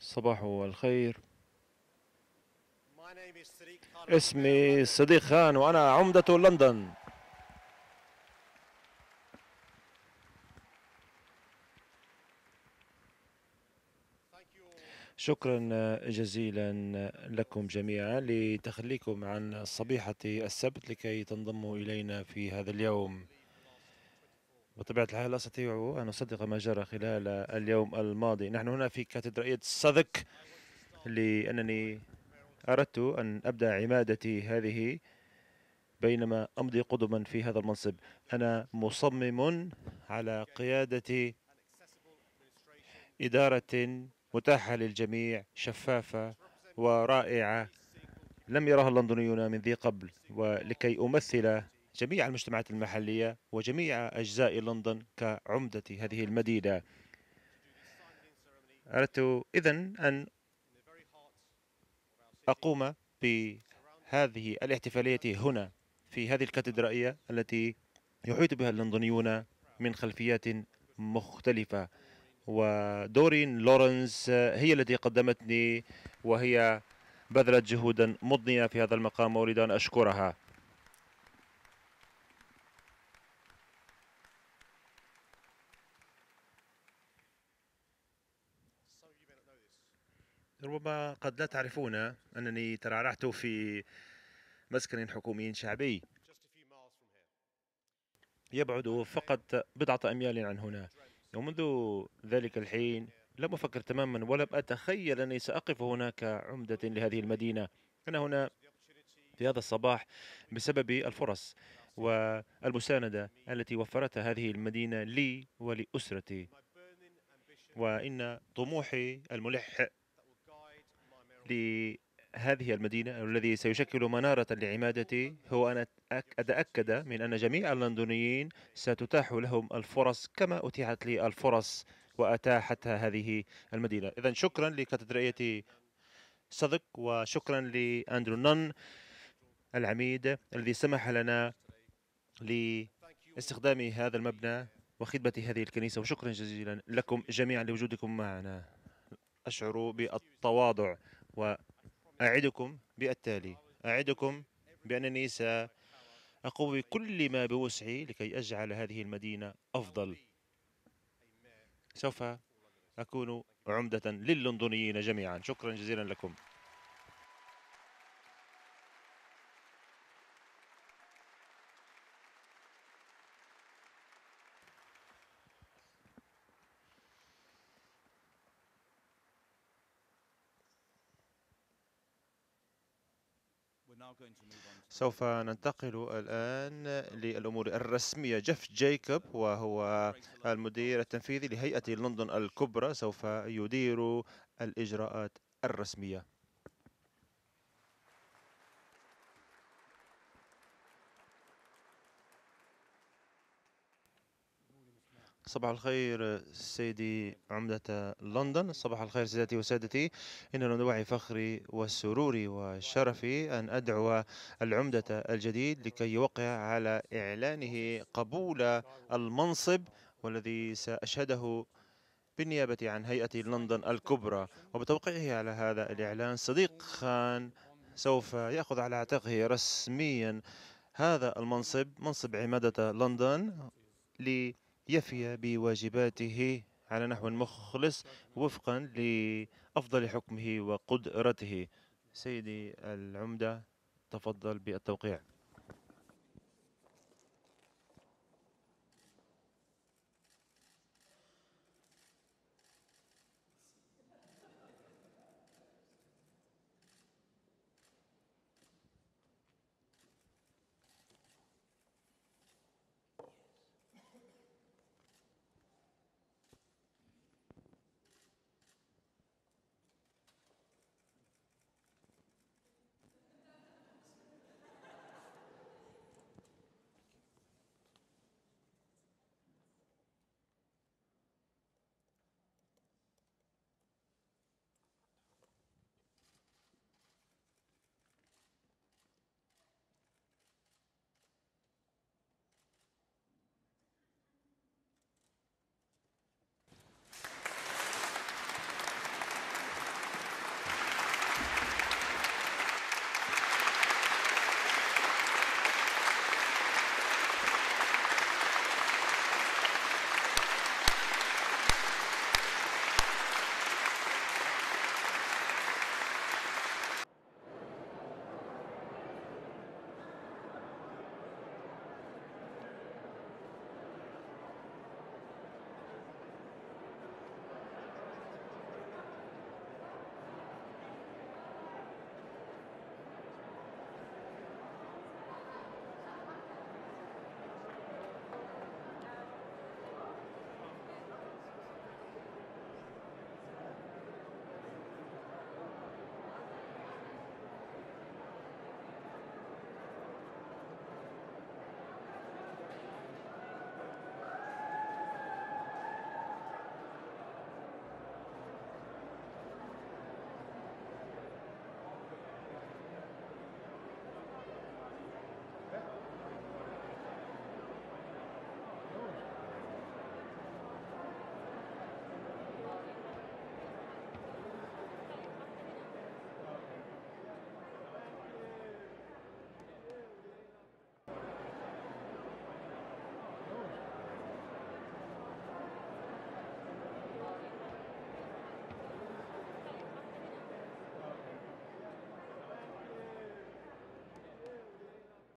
صباح الخير اسمي صديق خان وأنا عمدة لندن شكرا جزيلا لكم جميعا لتخليكم عن صبيحة السبت لكي تنضموا إلينا في هذا اليوم بطبيعة الحال لا أستطيع أن أصدق ما جرى خلال اليوم الماضي نحن هنا في كاتدرائية صدق لأنني أردت أن أبدأ عمادتي هذه بينما أمضي قدما في هذا المنصب أنا مصمم على قيادة إدارة متاحة للجميع شفافة ورائعة لم يرها اللندنيون من ذي قبل ولكي أمثل جميع المجتمعات المحلية وجميع أجزاء لندن كعمدة هذه المدينة أردت إذا أن أقوم بهذه الاحتفالية هنا في هذه الكاتدرائية التي يحيط بها اللندنيون من خلفيات مختلفة ودورين لورنس هي التي قدمتني وهي بذلت جهودا مضنية في هذا المقام وأريد أن أشكرها ربما قد لا تعرفون أنني ترعرعت في مسكن حكومي شعبي يبعد فقط بضعة أميال عن هنا ومنذ ذلك الحين لم أفكر تماما ولم أتخيل أني سأقف هناك عمدة لهذه المدينة أنا هنا في هذا الصباح بسبب الفرص والمساندة التي وفرتها هذه المدينة لي ولأسرتي وإن طموحي الملح لهذه المدينة الذي سيشكل منارة لعمادتي هو أن أتأكد من أن جميع اللندنيين ستتاح لهم الفرص كما أتيحت لي الفرص وأتاحتها هذه المدينة إذا شكرا لكاتدرائية صدق وشكرا لأندرو نون العميد الذي سمح لنا لاستخدام هذا المبنى وخدمة هذه الكنيسة وشكرا جزيلا لكم جميعا لوجودكم معنا أشعر بالتواضع وأعدكم بالتالي أعدكم بأنني سأقوم بكل ما بوسعي لكي أجعل هذه المدينة أفضل سوف أكون عمدة للندنيين جميعا شكرا جزيلا لكم سوف ننتقل الآن للأمور الرسمية جيف جايكوب وهو المدير التنفيذي لهيئة لندن الكبرى سوف يدير الإجراءات الرسمية صباح الخير سيدي عمدة لندن صباح الخير سيداتي وسادتي إن من وعي فخري وسروري وشرفي أن أدعو العمدة الجديد لكي يوقع على إعلانه قبول المنصب والذي سأشهده بالنيابة عن هيئة لندن الكبرى وبتوقيعه على هذا الإعلان صديق خان سوف يأخذ على عاتقه رسميا هذا المنصب منصب عمادة لندن لي يفي بواجباته على نحو مخلص وفقا لأفضل حكمه وقدرته سيدي العمدة تفضل بالتوقيع